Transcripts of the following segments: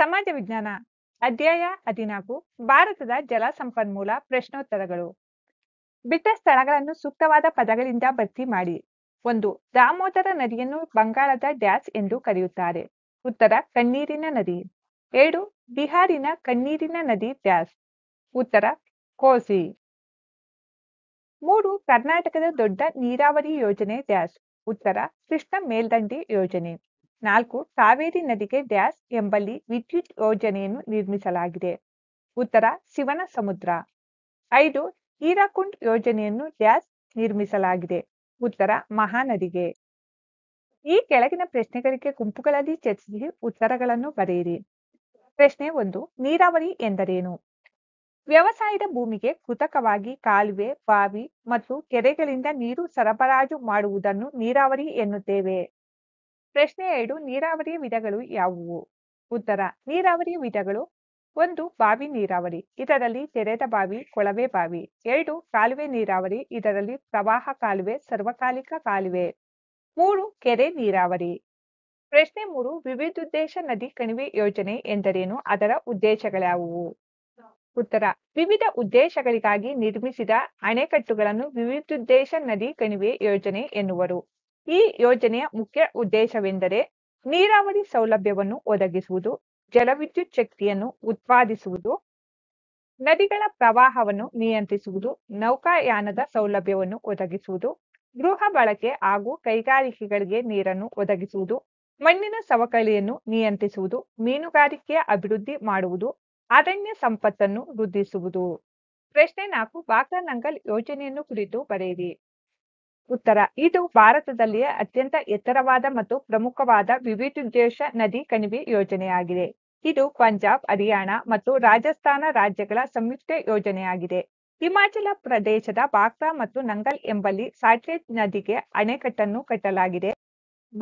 ಸಮಾಜ ವಿಜ್ಞಾನ ಅಧ್ಯಾಯ ಹದಿನಾಲ್ಕು ಭಾರತದ ಜಲ ಸಂಪನ್ಮೂಲ ಪ್ರಶ್ನೋತ್ತರಗಳು ಬಿಟ್ಟ ಸ್ಥಳಗಳನ್ನು ಸೂಕ್ತವಾದ ಪದಗಳಿಂದ ಭರ್ತಿ ಮಾಡಿ ಒಂದು ದಾಮೋದರ ನದಿಯನ್ನು ಬಂಗಾಳದ ಡ್ಯಾಸ್ ಎಂದು ಕರೆಯುತ್ತಾರೆ ಉತ್ತರ ಕಣ್ಣೀರಿನ ನದಿ ಎರಡು ಬಿಹಾರಿನ ಕಣ್ಣೀರಿನ ನದಿ ಡ್ಯಾಸ್ ಉತ್ತರ ಕೋಸಿ ಮೂರು ಕರ್ನಾಟಕದ ದೊಡ್ಡ ನೀರಾವರಿ ಯೋಜನೆ ಡ್ಯಾಸ್ ಉತ್ತರ ಕೃಷ್ಣ ಮೇಲ್ದಂಡಿ ಯೋಜನೆ ನಾಲ್ಕು ಕಾವೇರಿ ನದಿಗೆ ಡ್ಯಾಸ್ ಎಂಬಲ್ಲಿ ವಿದ್ಯುತ್ ಯೋಜನೆಯನ್ನು ನಿರ್ಮಿಸಲಾಗಿದೆ ಉತ್ತರ ಶಿವನ ಸಮುದ್ರ ಐದು ಹೀರಾಕುಂಡ್ ಯೋಜನೆಯನ್ನು ಡ್ಯಾಸ್ ನಿರ್ಮಿಸಲಾಗಿದೆ ಉತ್ತರ ಮಹಾನದಿಗೆ ಈ ಕೆಳಗಿನ ಪ್ರಶ್ನೆಗಳಿಗೆ ಗುಂಪುಗಳಲ್ಲಿ ಚರ್ಚಿಸಿ ಉತ್ತರಗಳನ್ನು ಬರೆಯಿರಿ ಪ್ರಶ್ನೆ ಒಂದು ನೀರಾವರಿ ಎಂದರೇನು ವ್ಯವಸಾಯದ ಭೂಮಿಗೆ ಕೃತಕವಾಗಿ ಕಾಲುವೆ ಬಾವಿ ಮತ್ತು ಕೆರೆಗಳಿಂದ ನೀರು ಸರಬರಾಜು ಮಾಡುವುದನ್ನು ನೀರಾವರಿ ಎನ್ನುತ್ತೇವೆ ಪ್ರಶ್ನೆ ಎರಡು ನೀರಾವರಿಯ ವಿಧಗಳು ಯಾವುವು ಉತ್ತರ ನೀರಾವರಿಯ ವಿಧಗಳು ಒಂದು ಬಾವಿ ನೀರಾವರಿ ಇದರಲ್ಲಿ ತೆರೆದ ಬಾವಿ ಕೊಳವೆ ಬಾವಿ ಎರಡು ಕಾಲುವೆ ನೀರಾವರಿ ಇದರಲ್ಲಿ ಪ್ರವಾಹ ಕಾಲುವೆ ಸರ್ವಕಾಲಿಕ ಕಾಲುವೆ ಮೂರು ಕೆರೆ ನೀರಾವರಿ ಪ್ರಶ್ನೆ ಮೂರು ಉದ್ದೇಶ ನದಿ ಕಣಿವೆ ಯೋಜನೆ ಎಂದರೇನು ಅದರ ಉದ್ದೇಶಗಳ್ಯಾವುವು ಉತ್ತರ ವಿವಿಧ ಉದ್ದೇಶಗಳಿಗಾಗಿ ನಿರ್ಮಿಸಿದ ಅಣೆಕಟ್ಟುಗಳನ್ನು ವಿವಿಧೋದ್ದೇಶ ನದಿ ಕಣಿವೆ ಯೋಜನೆ ಎನ್ನುವರು ಈ ಯೋಜನೆಯ ಮುಖ್ಯ ಉದ್ದೇಶವೆಂದರೆ ನೀರಾವರಿ ಸೌಲಭ್ಯವನ್ನು ಒದಗಿಸುವುದು ಜಲವಿದ್ಯುತ್ ಶಕ್ತಿಯನ್ನು ಉತ್ಪಾದಿಸುವುದು ನದಿಗಳ ಪ್ರವಾಹವನ್ನು ನಿಯಂತ್ರಿಸುವುದು ನೌಕಾಯಾನದ ಸೌಲಭ್ಯವನ್ನು ಒದಗಿಸುವುದು ಗೃಹ ಬಳಕೆ ಹಾಗೂ ಕೈಗಾರಿಕೆಗಳಿಗೆ ನೀರನ್ನು ಒದಗಿಸುವುದು ಮಣ್ಣಿನ ಸವಕಳಿಯನ್ನು ನಿಯಂತ್ರಿಸುವುದು ಮೀನುಗಾರಿಕೆಯ ಅಭಿವೃದ್ಧಿ ಮಾಡುವುದು ಅರಣ್ಯ ಸಂಪತ್ತನ್ನು ವೃದ್ಧಿಸುವುದು ಪ್ರಶ್ನೆ ನಾಲ್ಕು ನಂಗಲ್ ಯೋಜನೆಯನ್ನು ಕುರಿತು ಬರೆಯಿರಿ ಉತ್ತರ ಇದು ಭಾರತದಲ್ಲಿಯೇ ಅತ್ಯಂತ ಎತ್ತರವಾದ ಮತ್ತು ಪ್ರಮುಖವಾದ ವಿವಿಧೋದ್ದೇಶ ನದಿ ಕಣಿವೆ ಯೋಜನೆಯಾಗಿದೆ ಇದು ಪಂಜಾಬ್ ಹರಿಯಾಣ ಮತ್ತು ರಾಜಸ್ಥಾನ ರಾಜ್ಯಗಳ ಸಂಯುಕ್ತ ಯೋಜನೆಯಾಗಿದೆ ಹಿಮಾಚಲ ಪ್ರದೇಶದ ಬಾಕ್ಸಾ ಮತ್ತು ನಂಗಲ್ ಎಂಬಲ್ಲಿ ಸಾಟ್ಲೆಜ್ ನದಿಗೆ ಅಣೆಕಟ್ಟನ್ನು ಕಟ್ಟಲಾಗಿದೆ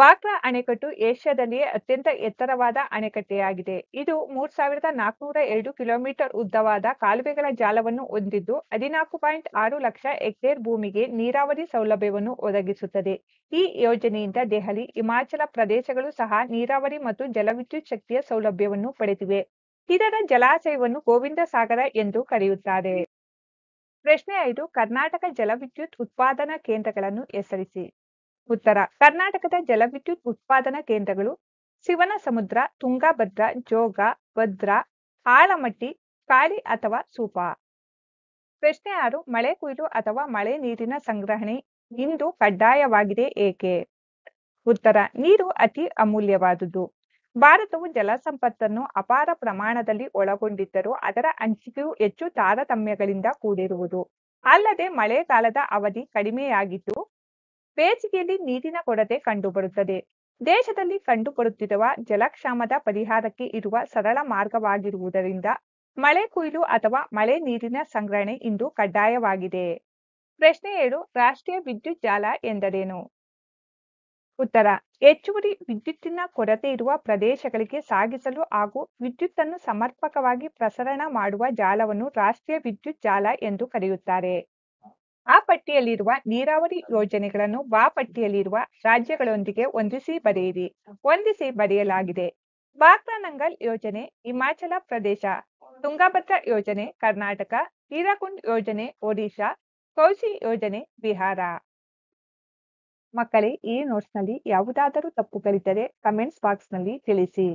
ಬಾಗ್ಲಾ ಅಣೆಕಟ್ಟು ಏಷ್ಯಾದಲ್ಲಿಯೇ ಅತ್ಯಂತ ಎತ್ತರವಾದ ಅಣೆಕಟ್ಟೆಯಾಗಿದೆ ಇದು ಮೂರ್ ಸಾವಿರದ ನಾಲ್ಕುನೂರ ಎರಡು ಕಿಲೋಮೀಟರ್ ಉದ್ದವಾದ ಕಾಲುವೆಗಳ ಜಾಲವನ್ನು ಹೊಂದಿದ್ದು ಹದಿನಾಲ್ಕು ಪಾಯಿಂಟ್ ಆರು ಲಕ್ಷ ಹೆಕ್ಟೇರ್ ಭೂಮಿಗೆ ನೀರಾವರಿ ಸೌಲಭ್ಯವನ್ನು ಒದಗಿಸುತ್ತದೆ ಈ ಯೋಜನೆಯಿಂದ ದೆಹಲಿ ಹಿಮಾಚಲ ಪ್ರದೇಶಗಳು ಸಹ ನೀರಾವರಿ ಮತ್ತು ಜಲವಿದ್ಯುತ್ ಶಕ್ತಿಯ ಸೌಲಭ್ಯವನ್ನು ಪಡೆದಿವೆ ಇದರ ಜಲಾಶಯವನ್ನು ಗೋವಿಂದ ಸಾಗರ ಎಂದು ಕರೆಯುತ್ತಾರೆ ಪ್ರಶ್ನೆ ಐದು ಕರ್ನಾಟಕ ಜಲವಿದ್ಯುತ್ ಉತ್ಪಾದನಾ ಕೇಂದ್ರಗಳನ್ನು ಹೆಸರಿಸಿ ಉತ್ತರ ಕರ್ನಾಟಕದ ಜಲವಿದ್ಯುತ್ ಉತ್ಪಾದನಾ ಕೇಂದ್ರಗಳು ಶಿವನ ಸಮುದ್ರ ತುಂಗಭದ್ರ ಜೋಗ ಭದ್ರಾ ಆಳಮಟ್ಟಿ ಕಾಳಿ ಅಥವಾ ಸೂಪ ಪ್ರಶ್ನೆ ಆರು ಮಳೆ ಕುಯ್ಲು ಅಥವಾ ಮಳೆ ನೀರಿನ ಸಂಗ್ರಹಣೆ ಇಂದು ಕಡ್ಡಾಯವಾಗಿದೆ ಏಕೆ ಉತ್ತರ ನೀರು ಅತಿ ಅಮೂಲ್ಯವಾದುದು ಭಾರತವು ಜಲ ಸಂಪತ್ತನ್ನು ಅಪಾರ ಪ್ರಮಾಣದಲ್ಲಿ ಒಳಗೊಂಡಿದ್ದರೂ ಅದರ ಹಂಚಿಕೆಯು ಹೆಚ್ಚು ತಾರತಮ್ಯಗಳಿಂದ ಕೂಡಿರುವುದು ಅಲ್ಲದೆ ಮಳೆಗಾಲದ ಅವಧಿ ಕಡಿಮೆಯಾಗಿದ್ದು ಬೇಸಿಗೆಯಲ್ಲಿ ನೀರಿನ ಕೊರತೆ ಕಂಡುಬರುತ್ತದೆ ದೇಶದಲ್ಲಿ ಕಂಡುಬರುತ್ತಿರುವ ಜಲಕ್ಷಾಮದ ಪರಿಹಾರಕ್ಕೆ ಇರುವ ಸರಳ ಮಾರ್ಗವಾಗಿರುವುದರಿಂದ ಮಳೆ ಕೊಯ್ಲು ಅಥವಾ ಮಳೆ ನೀರಿನ ಸಂಗ್ರಹಣೆ ಇಂದು ಕಡ್ಡಾಯವಾಗಿದೆ ಪ್ರಶ್ನೆ ಏಳು ರಾಷ್ಟ್ರೀಯ ವಿದ್ಯುತ್ ಜಾಲ ಎಂದರೇನು ಉತ್ತರ ಹೆಚ್ಚುವರಿ ವಿದ್ಯುತ್ತಿನ ಕೊರತೆ ಇರುವ ಪ್ರದೇಶಗಳಿಗೆ ಸಾಗಿಸಲು ಹಾಗೂ ವಿದ್ಯುತ್ತನ್ನು ಸಮರ್ಪಕವಾಗಿ ಪ್ರಸರಣ ಮಾಡುವ ಜಾಲವನ್ನು ರಾಷ್ಟ್ರೀಯ ವಿದ್ಯುತ್ ಜಾಲ ಎಂದು ಕರೆಯುತ್ತಾರೆ ಆ ಪಟ್ಟಿಯಲ್ಲಿರುವ ನೀರಾವರಿ ಯೋಜನೆಗಳನ್ನು ಬಾ ಪಟ್ಟಿಯಲ್ಲಿರುವ ರಾಜ್ಯಗಳೊಂದಿಗೆ ಹೊಂದಿಸಿ ಬರೆಯಿರಿ ಹೊಂದಿಸಿ ಬರೆಯಲಾಗಿದೆ ನಂಗಲ್ ಯೋಜನೆ ಹಿಮಾಚಲ ಪ್ರದೇಶ ತುಂಗಭದ್ರಾ ಯೋಜನೆ ಕರ್ನಾಟಕ ಹೀರಾಕುಂಡ್ ಯೋಜನೆ ಒಡಿಶಾ ಕೌಶಿ ಯೋಜನೆ ಬಿಹಾರ ಮಕ್ಕಳೇ ಈ ನೋಟ್ಸ್ ನಲ್ಲಿ ಯಾವುದಾದರೂ ತಪ್ಪುಗಳಿದ್ದರೆ ಕಮೆಂಟ್ಸ್ ನಲ್ಲಿ ತಿಳಿಸಿ